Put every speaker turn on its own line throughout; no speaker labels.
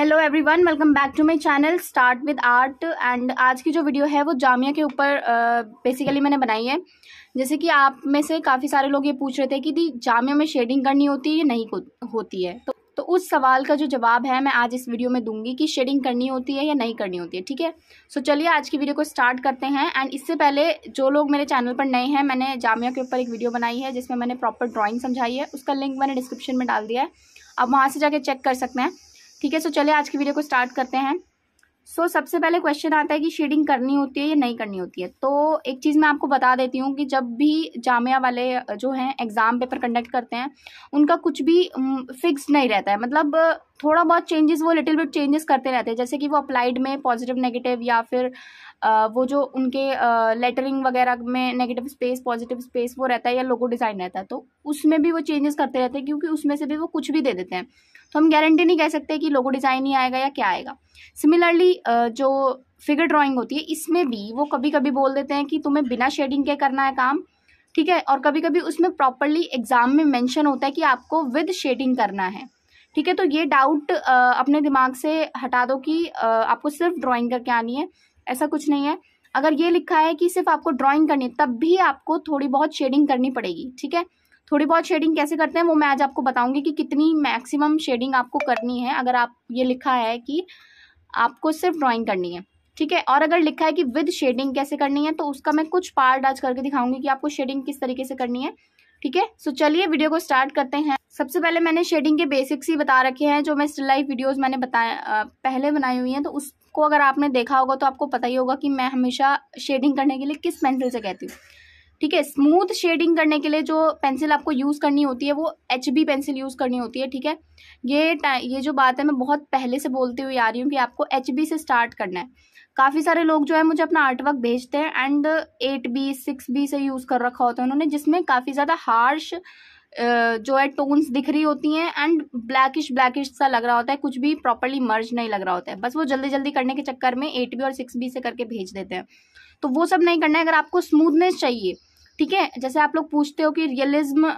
hello everyone welcome back to my channel start with art and आज की जो video है वो जामिया के ऊपर बेसिकली मैंने बनाई है जैसे कि आप में से काफ़ी सारे लोग ये पूछ रहे थे कि दी जामिया में शेडिंग करनी होती है या नहीं होती है तो, तो उस सवाल का जो जवाब है मैं आज इस वीडियो में दूंगी कि शेडिंग करनी होती है या नहीं करनी होती है ठीक है सो चलिए आज की वीडियो को स्टार्ट करते हैं एंड इससे पहले जो लोग मेरे चैनल पर नए हैं मैंने जामिया के ऊपर एक वीडियो बनाई है जिसमें मैंने प्रॉपर ड्राॅइंग समझाई है उसका लिंक मैंने डिस्क्रिप्शन में डाल दिया है आप वहाँ से जाके चेक कर सकते हैं ठीक है सो चले आज की वीडियो को स्टार्ट करते हैं सो so, सबसे पहले क्वेश्चन आता है कि शेडिंग करनी होती है या नहीं करनी होती है तो एक चीज़ मैं आपको बता देती हूँ कि जब भी जामिया वाले जो हैं एग्ज़ाम पेपर कंडक्ट करते हैं उनका कुछ भी फिक्स नहीं रहता है मतलब थोड़ा बहुत चेंजेस वो लिटिल बिट चेंजेस करते रहते हैं जैसे कि वो अप्लाइड में पॉजिटिव नेगेटिव या फिर वो जो उनके लेटरिंग वगैरह में नेगेटिव स्पेस पॉजिटिव स्पेस वो रहता है या लोगो डिज़ाइन रहता है तो उसमें भी वो चेंजेस करते रहते हैं क्योंकि उसमें से भी वो कुछ भी दे देते हैं तो हम गारंटी नहीं कह सकते कि लोगो डिज़ाइन ही आएगा या क्या आएगा सिमिलरली जो फिगर ड्राइंग होती है इसमें भी वो कभी कभी बोल देते हैं कि तुम्हें बिना शेडिंग के करना है काम ठीक है और कभी कभी उसमें प्रॉपरली एग्ज़ाम में मेंशन होता है कि आपको विद शेडिंग करना है ठीक है तो ये डाउट अपने दिमाग से हटा दो कि आपको सिर्फ ड्राइंग करके आनी है ऐसा कुछ नहीं है अगर ये लिखा है कि सिर्फ आपको ड्राइंग करनी है तब भी आपको थोड़ी बहुत शेडिंग करनी पड़ेगी ठीक है थोड़ी बहुत शेडिंग कैसे करते हैं वो मैं आज आपको बताऊंगी कि कितनी मैक्सिमम शेडिंग आपको करनी है अगर आप ये लिखा है कि आपको सिर्फ ड्राइंग करनी है ठीक है और अगर लिखा है कि विद शेडिंग कैसे करनी है तो उसका मैं कुछ पार्ट आज करके दिखाऊंगी कि आपको शेडिंग किस तरीके से करनी है ठीक है सो चलिए वीडियो को स्टार्ट करते हैं सबसे पहले मैंने शेडिंग के बेसिक्स ही बता रखे हैं जो मैं स्टिल लाइफ वीडियोस मैंने बताया पहले बनाई हुई हैं तो उसको अगर आपने देखा होगा तो आपको पता ही होगा कि मैं हमेशा शेडिंग करने के लिए किस पेंसिल से कहती हूँ ठीक है स्मूथ शेडिंग करने के लिए जो पेंसिल आपको यूज़ करनी होती है वो एच बी पेंसिल यूज़ करनी होती है ठीक है ये ये जो बात है मैं बहुत पहले से बोलती हुई आ रही हूँ कि आपको एच बी से स्टार्ट करना है काफ़ी सारे लोग जो है मुझे अपना आर्टवर्क भेजते हैं and eight B six B से यूज़ कर रखा होता है उन्होंने जिसमें काफ़ी ज़्यादा हार्श जो है टोन्स दिख रही होती हैं एंड ब्लैकिश ब्लैकिश सा लग रहा होता है कुछ भी प्रॉपरली मर्ज नहीं लग रहा होता है बस वो जल्दी जल्दी करने के चक्कर में एट बी और सिक्स बी से करके भेज देते हैं तो वो सब नहीं करना है अगर आपको स्मूथनेस चाहिए ठीक है जैसे आप लोग पूछते हो कि रियलिज्म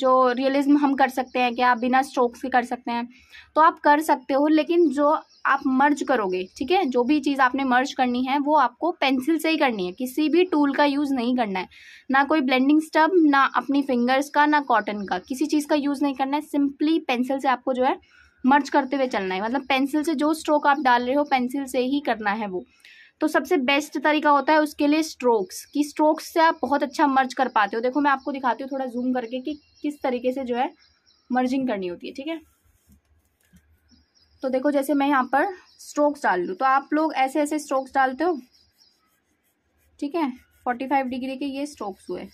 जो रियलिज्म हम कर सकते हैं क्या बिना स्ट्रोक्स के कर सकते हैं तो आप कर सकते हो लेकिन जो आप मर्ज करोगे ठीक है जो भी चीज़ आपने मर्ज करनी है वो आपको पेंसिल से ही करनी है किसी भी टूल का यूज़ नहीं करना है ना कोई ब्लेंडिंग स्टब ना अपनी फिंगर्स का ना कॉटन का किसी चीज़ का यूज़ नहीं करना है सिंपली पेंसिल से आपको जो है मर्ज करते हुए चलना है मतलब पेंसिल से जो स्ट्रोक आप डाल रहे हो पेंसिल से ही करना है वो तो सबसे बेस्ट तरीका होता है उसके लिए स्ट्रोक्स कि स्ट्रोक्स से आप बहुत अच्छा मर्ज कर पाते हो देखो मैं आपको दिखाती हूँ थोड़ा जूम करके कि किस तरीके से जो है मर्जिंग करनी होती है ठीक है तो देखो जैसे मैं यहाँ पर स्ट्रोक्स डाल लूँ तो आप लोग ऐसे ऐसे स्ट्रोक्स डालते हो ठीक है फोर्टी फाइव डिग्री के ये स्ट्रोक्स हुए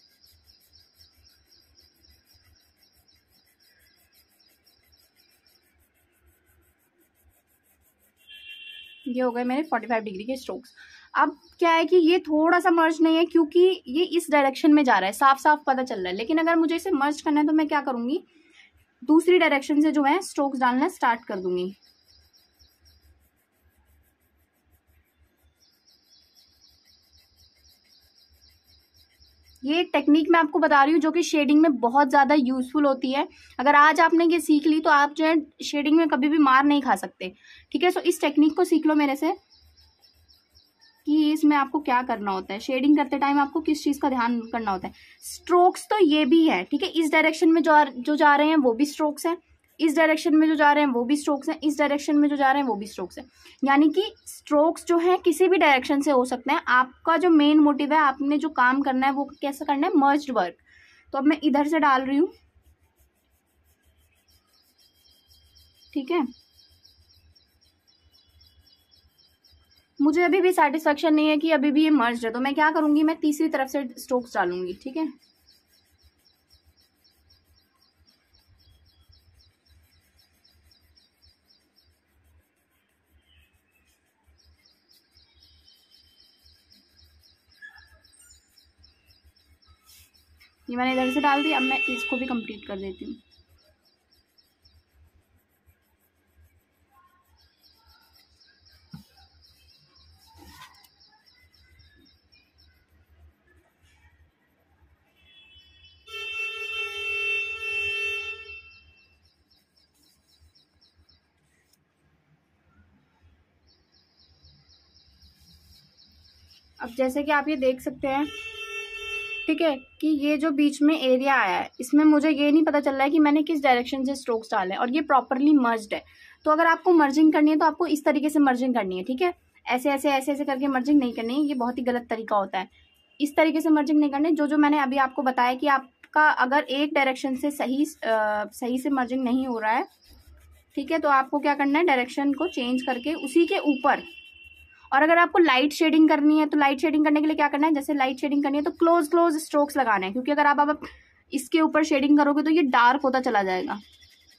ये हो गए मेरे 45 डिग्री के स्ट्रोक्स अब क्या है कि ये थोड़ा सा मर्ज नहीं है क्योंकि ये इस डायरेक्शन में जा रहा है साफ साफ पता चल रहा है लेकिन अगर मुझे इसे मर्ज करना है तो मैं क्या करूँगी दूसरी डायरेक्शन से जो है स्ट्रोक्स डालना स्टार्ट कर दूंगी ये टेक्निक मैं आपको बता रही हूँ जो कि शेडिंग में बहुत ज़्यादा यूज़फुल होती है अगर आज आपने ये सीख ली तो आप जो है शेडिंग में कभी भी मार नहीं खा सकते ठीक है सो इस टेक्निक को सीख लो मेरे से कि इसमें आपको क्या करना होता है शेडिंग करते टाइम आपको किस चीज़ का ध्यान करना होता है स्ट्रोक्स तो ये भी है ठीक है इस डायरेक्शन में जो जो जा रहे हैं वो भी स्ट्रोक्स हैं इस डायरेक्शन में जो जा रहे हैं वो भी स्ट्रोक्स हैं इस डायरेक्शन में जो जा रहे हैं वो भी स्ट्रोक्स हैं यानी कि स्ट्रोक्स जो हैं किसी भी डायरेक्शन से हो सकते हैं आपका जो मेन मोटिव है आपने जो काम करना है वो कैसा करना है मर्ज वर्क तो अब मैं इधर से डाल रही हूँ ठीक है मुझे अभी भी सेटिस्फेक्शन नहीं है कि अभी भी ये मर्ज है तो मैं क्या करूँगी मैं तीसरी तरफ से स्ट्रोक्स डालूंगी ठीक है ये मैंने इधर से डाल दी अब मैं इसको भी कंप्लीट कर देती हूँ अब जैसे कि आप ये देख सकते हैं ठीक है कि ये जो बीच में एरिया आया है इसमें मुझे ये नहीं पता चल रहा है कि मैंने किस डायरेक्शन से स्ट्रोक्स डाले हैं और ये प्रॉपरली मर्ज्ड है तो अगर आपको मर्जिंग करनी है तो आपको इस तरीके से मर्जिंग करनी है ठीक है ऐसे ऐसे ऐसे ऐसे करके मर्जिंग नहीं करनी है ये बहुत ही गलत तरीका होता है इस तरीके से मर्जिंग नहीं करनी जो जो मैंने अभी आपको बताया कि आपका अगर एक डायरेक्शन से सही आ, सही से मर्जिंग नहीं हो रहा है ठीक है तो आपको क्या करना है डायरेक्शन को चेंज करके उसी के ऊपर और अगर आपको लाइट शेडिंग करनी है तो लाइट शेडिंग करने के लिए क्या करना है जैसे लाइट शेडिंग करनी है तो क्लोज क्लोज स्ट्रोक्स लगाने हैं क्योंकि अगर आप, अब इसके ऊपर शेडिंग करोगे तो ये डार्क होता चला जाएगा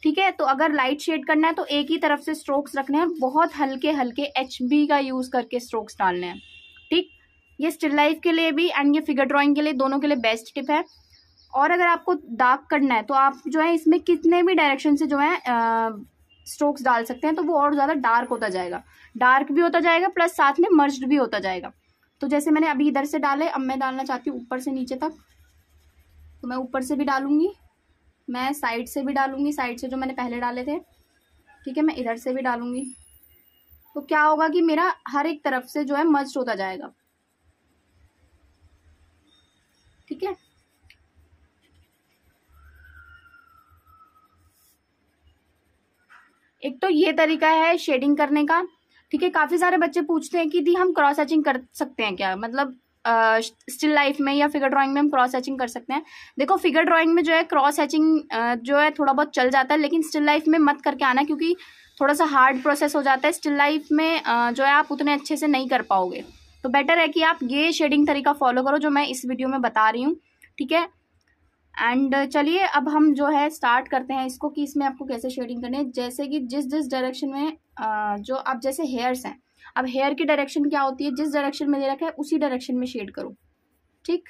ठीक है तो अगर लाइट शेड करना है तो एक ही तरफ से स्ट्रोक्स रखने हैं और बहुत हल्के हल्के एच का यूज़ करके स्ट्रोक्स डालने हैं ठीक ये स्टिल लाइफ के लिए भी एंड ये फिगर ड्राइंग के लिए दोनों के लिए बेस्ट टिप है और अगर आपको डार्क करना है तो आप जो है इसमें कितने भी डायरेक्शन से जो है स्ट्रोक्स डाल सकते हैं तो वो और ज़्यादा डार्क होता जाएगा डार्क भी होता जाएगा प्लस साथ में मर्ज्ड भी होता जाएगा तो जैसे मैंने अभी इधर से डाले अब मैं डालना चाहती हूँ ऊपर से नीचे तक तो मैं ऊपर से भी डालूँगी मैं साइड से भी डालूँगी साइड से जो मैंने पहले डाले थे ठीक है मैं इधर से भी डालूँगी तो क्या होगा कि मेरा हर एक तरफ से जो है मर्ज होता जाएगा ठीक है एक तो ये तरीका है शेडिंग करने का ठीक है काफ़ी सारे बच्चे पूछते हैं कि दी हम क्रॉस हैचिंग कर सकते हैं क्या मतलब स्टिल लाइफ में या फिगर ड्राइंग में हम क्रॉस हैचिंग कर सकते हैं देखो फिगर ड्राइंग में जो है क्रॉस हैचिंग जो है थोड़ा बहुत चल जाता है लेकिन स्टिल लाइफ में मत करके आना क्योंकि थोड़ा सा हार्ड प्रोसेस हो जाता है स्टिल लाइफ में जो है आप उतने अच्छे से नहीं कर पाओगे तो बेटर है कि आप ये शेडिंग तरीका फॉलो करो जो मैं इस वीडियो में बता रही हूँ ठीक है एंड uh, चलिए अब हम जो है स्टार्ट करते हैं इसको कि इसमें आपको कैसे शेडिंग करनी है जैसे कि जिस जिस डायरेक्शन में uh, जो आप जैसे हेयर्स हैं अब हेयर की डायरेक्शन क्या होती है जिस डायरेक्शन में दे रखा है उसी डायरेक्शन में शेड करो ठीक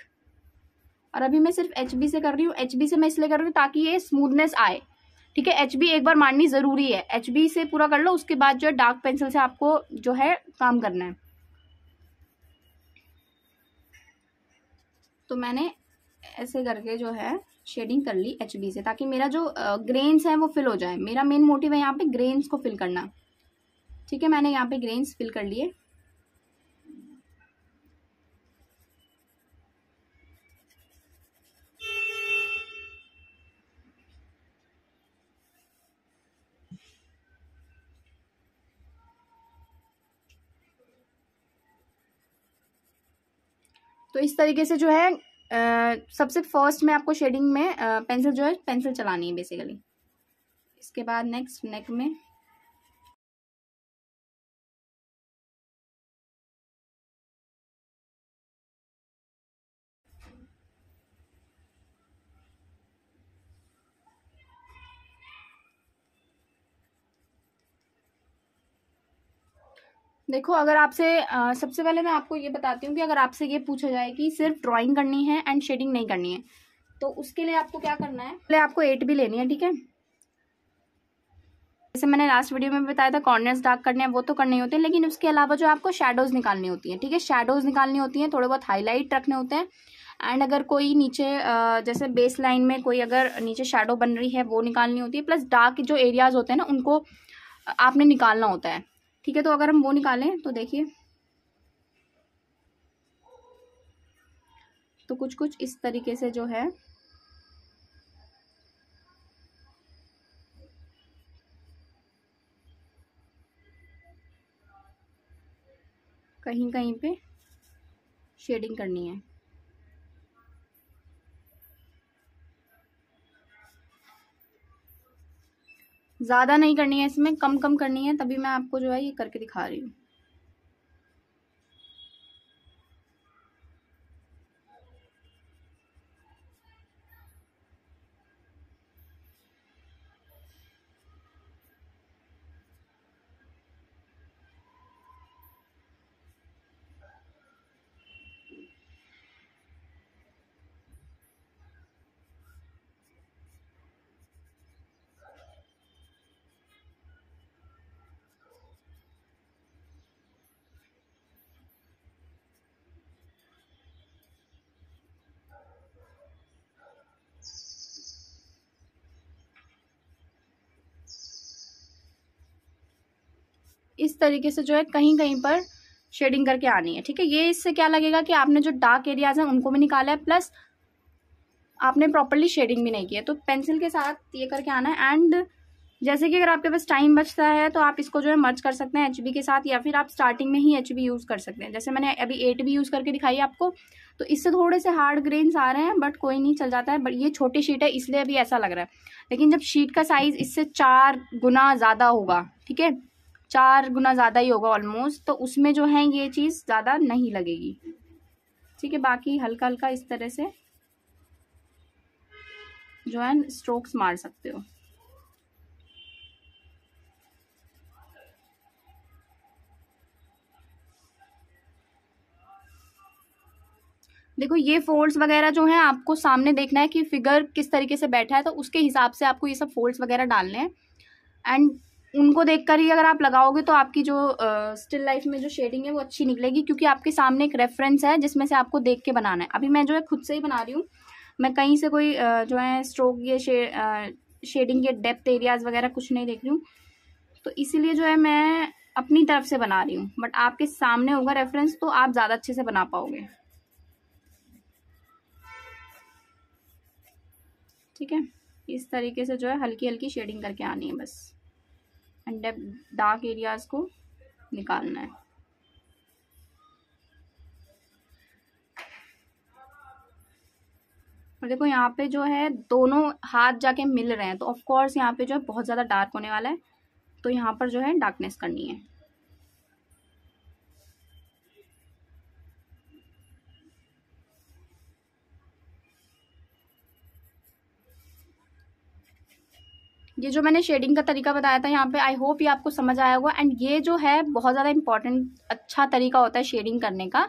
और अभी मैं सिर्फ एच से कर रही हूँ एच से मैं इसलिए कर रही हूँ ताकि ये स्मूदनेस आए ठीक है एच एक बार मारनी ज़रूरी है एच से पूरा कर लो उसके बाद जो है डार्क पेंसिल से आपको जो है काम करना है तो मैंने ऐसे करके जो है शेडिंग कर ली एच से ताकि मेरा जो ग्रेन्स है वो फिल हो जाए मेरा मेन मोटिव है यहाँ पे ग्रेन्स को फिल करना ठीक है मैंने यहाँ पे ग्रेन्स फिल कर लिए तो इस तरीके से जो है सबसे फर्स्ट में आपको शेडिंग में पेंसिल जो है पेंसिल चलानी है बेसिकली इसके बाद नेक्स्ट नेक में देखो अगर आपसे सबसे पहले मैं आपको ये बताती हूँ कि अगर आपसे ये पूछा जाए कि सिर्फ ड्राइंग करनी है एंड शेडिंग नहीं करनी है तो उसके लिए आपको क्या करना है पहले आपको एट भी लेनी है ठीक है जैसे मैंने लास्ट वीडियो में बताया था कॉर्नर्स डार्क करने हैं वो तो करने होते हैं लेकिन उसके अलावा जो आपको शेडोज़ निकालनी होती हैं ठीक है शेडोज़ निकालनी होती हैं थोड़े बहुत हाईलाइट रखने होते हैं एंड अगर कोई नीचे जैसे बेस लाइन में कोई अगर नीचे शेडो बन रही है वो निकालनी होती है प्लस डार्क जो एरियाज़ होते हैं ना उनको आपने निकालना होता है ठीक है तो अगर हम वो निकालें तो देखिए तो कुछ कुछ इस तरीके से जो है कहीं कहीं पे शेडिंग करनी है ज़्यादा नहीं करनी है इसमें कम कम करनी है तभी मैं आपको जो है ये करके दिखा रही हूँ इस तरीके से जो है कहीं कहीं पर शेडिंग करके आनी है ठीक है ये इससे क्या लगेगा कि आपने जो डार्क एरियाज हैं उनको भी निकाला है प्लस आपने प्रॉपरली शेडिंग भी नहीं की है तो पेंसिल के साथ ये करके आना है एंड जैसे कि अगर आपके पास टाइम बचता है तो आप इसको जो है मर्ज कर सकते हैं एच के साथ या फिर आप स्टार्टिंग में ही एच यूज़ कर सकते हैं जैसे मैंने अभी एट भी यूज़ करके दिखाई आपको तो इससे थोड़े से हार्ड ग्रेन्स आ रहे हैं बट कोई नहीं चल जाता है बट ये छोटी शीट है इसलिए अभी ऐसा लग रहा है लेकिन जब शीट का साइज़ इससे चार गुना ज़्यादा होगा ठीक है चार गुना ज़्यादा ही होगा ऑलमोस्ट तो उसमें जो है ये चीज़ ज़्यादा नहीं लगेगी ठीक है बाकी हल्का हल्का इस तरह से जो है स्ट्रोक्स मार सकते हो देखो ये फोल्ड्स वगैरह जो है आपको सामने देखना है कि फिगर किस तरीके से बैठा है तो उसके हिसाब से आपको ये सब फोल्ड्स वगैरह डालने हैं एंड उनको देख कर ही अगर आप लगाओगे तो आपकी जो स्टिल लाइफ में जो शेडिंग है वो अच्छी निकलेगी क्योंकि आपके सामने एक रेफरेंस है जिसमें से आपको देख के बनाना है अभी मैं जो है खुद से ही बना रही हूँ मैं कहीं से कोई जो है स्ट्रोक ये शे, शेडिंग के डेप्थ एरियाज़ वगैरह कुछ नहीं देख रही हूँ तो इसीलिए जो है मैं अपनी तरफ से बना रही हूँ बट आपके सामने होगा रेफरेंस तो आप ज़्यादा अच्छे से बना पाओगे ठीक है इस तरीके से जो है हल्की हल्की शेडिंग करके आनी है बस एंड डार्क एरियाज़ को निकालना है और देखो यहाँ पे जो है दोनों हाथ जाके मिल रहे हैं तो ऑफ कोर्स यहाँ पे जो है बहुत ज़्यादा डार्क होने वाला है तो यहाँ पर जो है डार्कनेस करनी है ये जो मैंने शेडिंग का तरीका बताया था यहाँ पे आई होप ये आपको समझ आया होगा एंड ये जो है बहुत ज़्यादा इंपॉर्टेंट अच्छा तरीका होता है शेडिंग करने का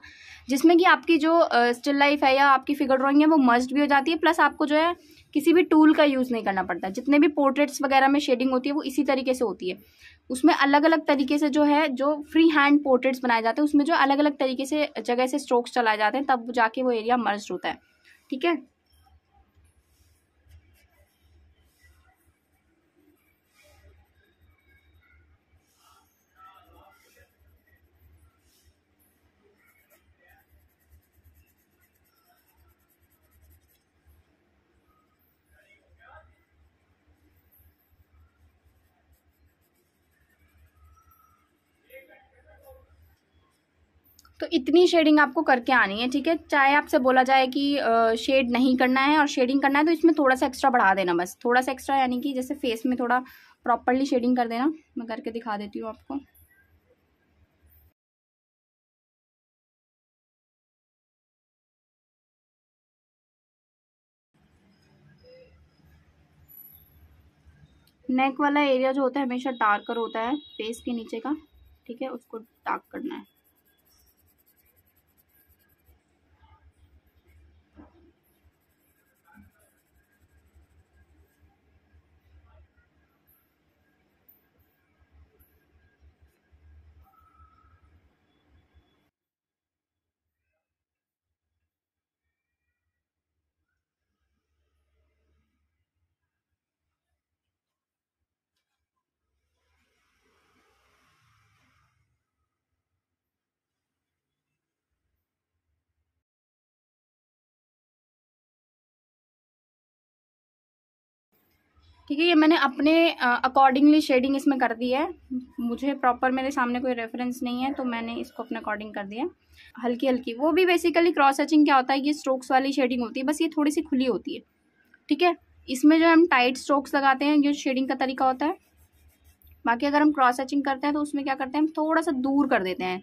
जिसमें कि आपकी जो स्टिल uh, लाइफ है या आपकी फिगर ड्राइंग है वो मस्ट भी हो जाती है प्लस आपको जो है किसी भी टूल का यूज़ नहीं करना पड़ता जितने भी पोर्ट्रेट्स वगैरह में शेडिंग होती है वो इसी तरीके से होती है उसमें अलग अलग तरीके से जो है जो फ्री हैंड पोर्ट्रेट्स बनाए जाते हैं उसमें जो अलग अलग तरीके से जगह से स्ट्रोक्स चलाए जाते हैं तब जाके वो एरिया मर्ज होता है ठीक है तो इतनी शेडिंग आपको करके आनी है ठीक है चाहे आपसे बोला जाए कि शेड नहीं करना है और शेडिंग करना है तो इसमें थोड़ा सा एक्स्ट्रा बढ़ा देना बस थोड़ा सा एक्स्ट्रा यानी कि जैसे फेस में थोड़ा प्रॉपरली शेडिंग कर देना मैं करके दिखा देती हूँ आपको नेक वाला एरिया जो होता है हमेशा डार्कर होता है फेस के नीचे का ठीक है उसको डार्क करना है ठीक है ये मैंने अपने अकॉर्डिंगली शेडिंग इसमें कर दी है मुझे प्रॉपर मेरे सामने कोई रेफरेंस नहीं है तो मैंने इसको अपने अकॉर्डिंग कर दिया हल्की हल्की वो भी बेसिकली क्रॉस हैचिंग क्या होता है ये स्ट्रोक्स वाली शेडिंग होती है बस ये थोड़ी सी खुली होती है ठीक है इसमें जो हम टाइट स्ट्रोक्स लगाते हैं जो शेडिंग का तरीका होता है बाकी अगर हम क्रॉस हैचिंग करते हैं तो उसमें क्या करते हैं हम थोड़ा सा दूर कर देते हैं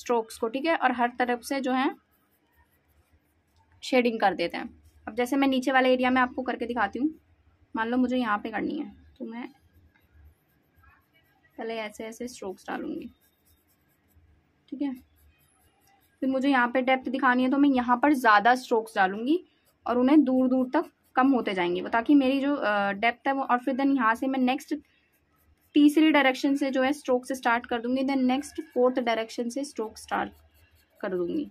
स्ट्रोक्स को ठीक है और हर तरफ से जो है शेडिंग कर देते हैं अब जैसे मैं नीचे वाले एरिया में आपको करके दिखाती हूँ मान लो मुझे यहाँ पे करनी है तो मैं पहले ऐसे ऐसे स्ट्रोक्स डालूँगी ठीक है फिर मुझे यहाँ पे डेप्थ दिखानी है तो मैं यहाँ पर ज़्यादा स्ट्रोक्स डालूँगी और उन्हें दूर दूर तक कम होते जाएंगे वो ताकि मेरी जो डेप्थ है वो और फिर देन यहाँ से मैं नेक्स्ट तीसरी डायरेक्शन से जो है स्ट्रोक स्टार्ट कर दूंगी देन नेक्स्ट फोर्थ डायरेक्शन से स्ट्रोक स्टार्ट कर दूंगी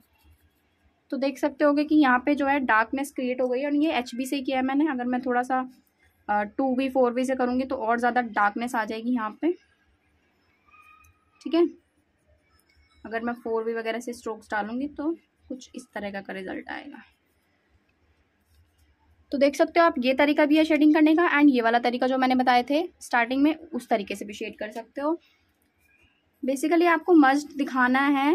तो देख सकते होगे कि यहाँ पे जो है डार्कनेस क्रिएट हो गई और ये एच से किया है मैंने अगर मैं थोड़ा सा टू वी फोर वी से करूँगी तो और ज़्यादा डार्कनेस आ जाएगी यहाँ पे ठीक है अगर मैं फोर वी वगैरह से स्ट्रोक्स डालूंगी तो कुछ इस तरह का, का रिजल्ट आएगा तो देख सकते हो आप ये तरीका भी है शेडिंग करने का एंड ये वाला तरीका जो मैंने बताए थे स्टार्टिंग में उस तरीके से भी शेड कर सकते हो बेसिकली आपको मस्ट दिखाना है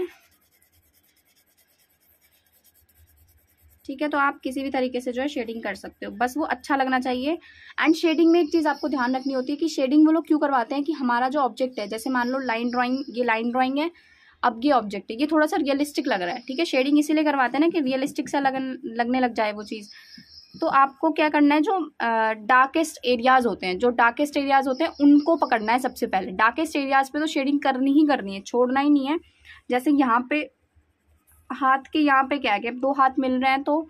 ठीक है तो आप किसी भी तरीके से जो है शेडिंग कर सकते हो बस वो अच्छा लगना चाहिए एंड शेडिंग में एक चीज़ आपको ध्यान रखनी होती है कि शेडिंग वो लोग क्यों करवाते हैं कि हमारा जो ऑब्जेक्ट है जैसे मान लो लाइन ड्राइंग ये लाइन ड्राइंग है अब ये ऑब्जेक्ट है ये थोड़ा सा रियलिस्टिक लग रहा है ठीक है शेडिंग इसीलिए करवाते हैं ना कि रियलिस्टिक सा लगन लगने लग जाए वो चीज़ तो आपको क्या करना है जो डार्केस्ट एरियाज़ होते हैं जो डार्केस्ट एरियाज़ होते हैं उनको पकड़ना है सबसे पहले डार्केस्ट एरियाज़ पे तो शेडिंग करनी ही करनी है छोड़ना ही नहीं है जैसे यहाँ पे हाथ के यहाँ पे क्या है कि दो हाथ मिल रहे हैं तो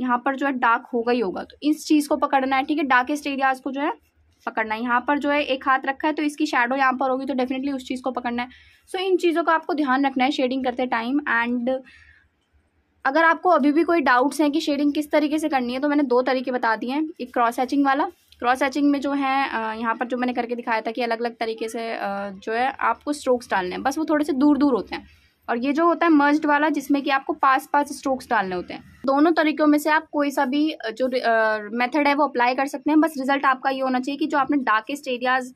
यहाँ पर जो है डार्क होगा ही होगा तो इस चीज़ को पकड़ना है ठीक है डार्केस्ट एरियाज को जो है पकड़ना है यहाँ पर जो है एक हाथ रखा है तो इसकी शेडो यहाँ पर होगी तो डेफिनेटली उस चीज़ को पकड़ना है सो so, इन चीज़ों का आपको ध्यान रखना है शेडिंग करते टाइम एंड अगर आपको अभी भी कोई डाउट्स हैं कि शेडिंग किस तरीके से करनी है तो मैंने दो तरीके बता दिए हैं एक क्रॉस हैचिंग वाला क्रॉस हैचिंग में जो है यहाँ पर जो मैंने करके दिखाया था कि अलग अलग तरीके से जो है आपको स्ट्रोक्स डालने हैं बस वो थोड़े से दूर दूर होते हैं और ये जो होता है मर्ज्ड वाला जिसमें कि आपको पास पास स्ट्रोक्स डालने होते हैं दोनों तरीकों में से आप कोई सा भी जो मेथड है वो अप्लाई कर सकते हैं बस रिजल्ट आपका ये होना चाहिए कि जो आपने डार्केस्ट एरियाज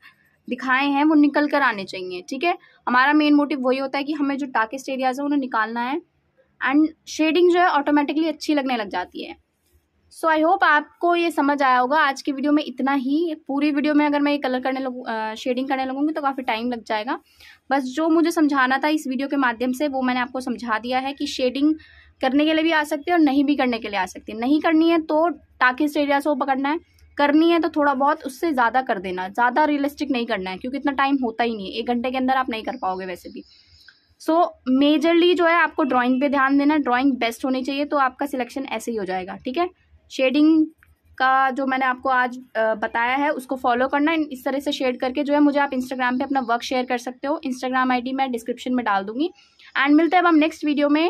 दिखाए हैं वो निकल कर आने चाहिए ठीक है हमारा मेन मोटिव वही होता है कि हमें जो डार्केस्ट एरियाज है उन्हें निकालना है एंड शेडिंग जो है ऑटोमेटिकली अच्छी लगने लग जाती है सो आई होप आपको ये समझ आया होगा आज की वीडियो में इतना ही पूरी वीडियो में अगर मैं ये कलर करने लगूँ शेडिंग करने लगूँगी तो काफ़ी टाइम लग जाएगा बस जो मुझे समझाना था इस वीडियो के माध्यम से वो मैंने आपको समझा दिया है कि शेडिंग करने के लिए भी आ सकती है और नहीं भी करने के लिए आ सकती है नहीं करनी है तो टाकिस्ट एरिया से पकड़ना है करनी है तो थोड़ा बहुत उससे ज़्यादा कर देना ज़्यादा रियलिस्टिक नहीं करना है क्योंकि इतना टाइम होता ही नहीं है एक घंटे के अंदर आप नहीं कर पाओगे वैसे भी सो so, मेजरली जो है आपको ड्राइंग पे ध्यान देना ड्राइंग बेस्ट होनी चाहिए तो आपका सिलेक्शन ऐसे ही हो जाएगा ठीक है शेडिंग का जो मैंने आपको आज बताया है उसको फॉलो करना इस तरह से शेड करके जो है मुझे आप इंस्टाग्राम पे अपना वर्क शेयर कर सकते हो इंस्टाग्राम आईडी मैं डिस्क्रिप्शन में डाल दूंगी एंड मिलते हैं अब हम नेक्स्ट वीडियो में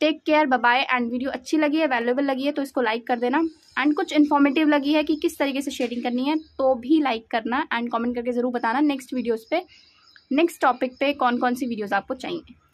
take care bye and video अच्छी लगी है वैल्यूबल लगी है तो इसको लाइक कर देना एंड कुछ इन्फॉर्मेटिव लगी है कि किस तरीके से शेडिंग करनी है तो भी लाइक करना एंड कॉमेंट करके ज़रूर बताना नेक्स्ट वीडियोज़ पर नेक्स्ट टॉपिक पे कौन कौन सी वीडियोज़ आपको चाहिए